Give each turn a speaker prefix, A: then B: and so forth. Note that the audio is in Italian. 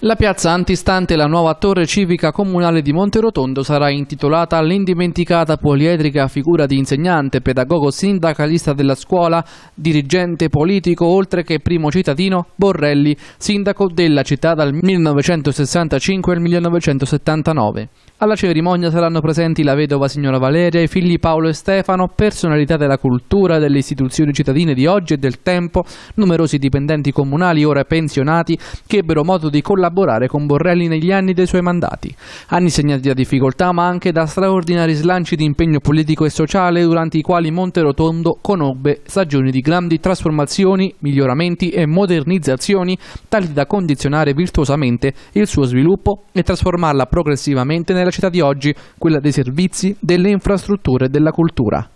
A: La piazza antistante la nuova torre civica comunale di Monterotondo sarà intitolata all'indimenticata poliedrica figura di insegnante, pedagogo sindacalista della scuola, dirigente politico, oltre che primo cittadino Borrelli, sindaco della città dal 1965 al 1979. Alla cerimonia saranno presenti la vedova signora Valeria, i figli Paolo e Stefano, personalità della cultura, delle istituzioni cittadine di oggi e del tempo, numerosi dipendenti comunali ora pensionati che ebbero modo di collaborare con Borrelli negli anni dei suoi mandati. Anni segnati da difficoltà ma anche da straordinari slanci di impegno politico e sociale durante i quali Monterotondo conobbe stagioni di grandi trasformazioni, miglioramenti e modernizzazioni tali da condizionare virtuosamente il suo sviluppo e trasformarla progressivamente nella è la città di oggi, quella dei servizi, delle infrastrutture e della cultura.